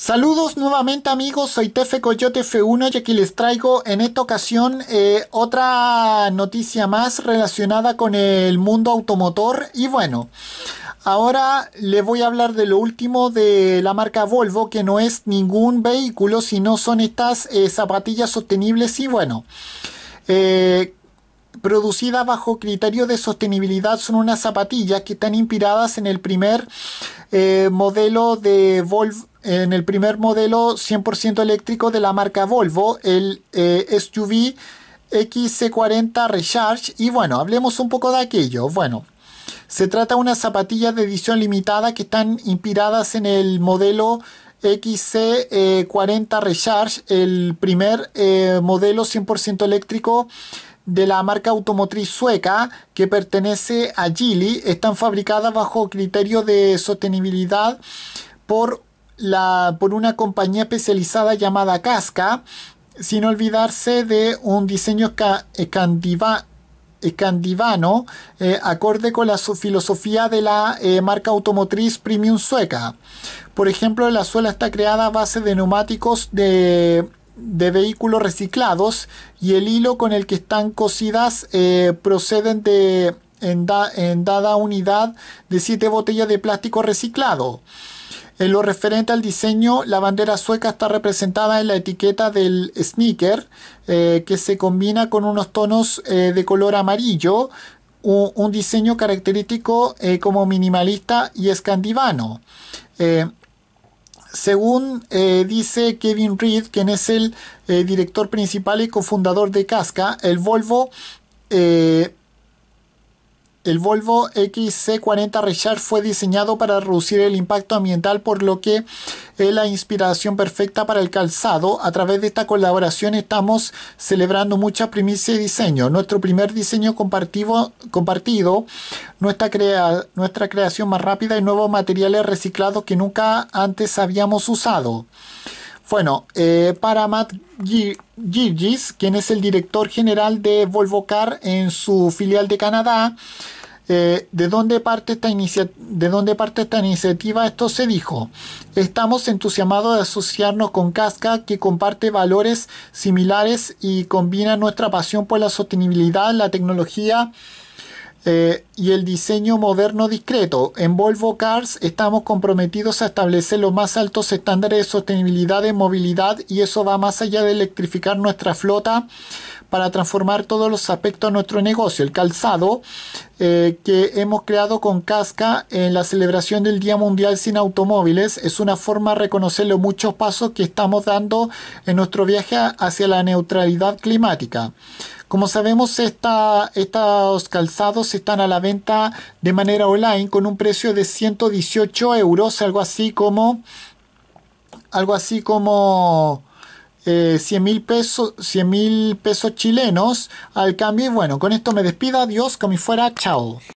Saludos nuevamente amigos, soy Tefe Coyote F1 y aquí les traigo en esta ocasión eh, otra noticia más relacionada con el mundo automotor y bueno, ahora les voy a hablar de lo último de la marca Volvo que no es ningún vehículo sino son estas eh, zapatillas sostenibles y bueno, eh, producidas bajo criterio de sostenibilidad son unas zapatillas que están inspiradas en el primer modelo de Volvo en el primer modelo 100% eléctrico de la marca Volvo, el eh, SUV XC40 Recharge. Y bueno, hablemos un poco de aquello. Bueno, se trata de unas zapatillas de edición limitada que están inspiradas en el modelo XC40 Recharge, el primer eh, modelo 100% eléctrico de la marca automotriz sueca que pertenece a Geely. Están fabricadas bajo criterio de sostenibilidad por por una compañía especializada llamada Casca, sin olvidarse de un diseño escandivano eh, eh, eh, acorde con la filosofía de la marca automotriz premium sueca. Por ejemplo, la suela está creada a base de neumáticos de, vehículos reciclados y el hilo con el que están cosidas proceden de en, en, dada unidad de 7 botellas de plástico reciclado. En lo referente al diseño, la bandera sueca está representada en la etiqueta del sneaker, eh, que se combina con unos tonos eh, de color amarillo, un, diseño característico eh, como minimalista y escandivano. Según dice Kevin Reed, quien es el director principal y cofundador de Casca, el Volvo el Volvo XC40 Recharge fue diseñado para reducir el impacto ambiental, por lo que es la inspiración perfecta para el calzado. A través de esta colaboración estamos celebrando muchas primicias y diseño. Nuestro primer diseño compartido, compartido nuestra, nuestra creación más rápida y nuevos materiales reciclados que nunca antes habíamos usado. Bueno, eh, para Matt Girgis, quien es el director general de Volvo Car en su filial de Canadá, eh, ¿de, dónde parte esta ¿de dónde parte esta iniciativa? Esto se dijo. Estamos entusiasmados de asociarnos con Casca, que comparte valores similares y combina nuestra pasión por la sostenibilidad, la tecnología, eh, y el diseño moderno discreto. En Volvo Cars estamos comprometidos a establecer los más altos estándares de sostenibilidad de movilidad y eso va más allá de electrificar nuestra flota para transformar todos los aspectos de nuestro negocio. El calzado eh, que hemos creado con Casca en la celebración del Día Mundial sin Automóviles es una forma de reconocer los muchos pasos que estamos dando en nuestro viaje hacia la neutralidad climática. Como sabemos, estos calzados están a la venta de manera online con un precio de 118 euros, algo así como... Algo así como eh, 100 mil pesos, 100 mil pesos chilenos al cambio. Y bueno, con esto me despido, adiós, como fuera, chao.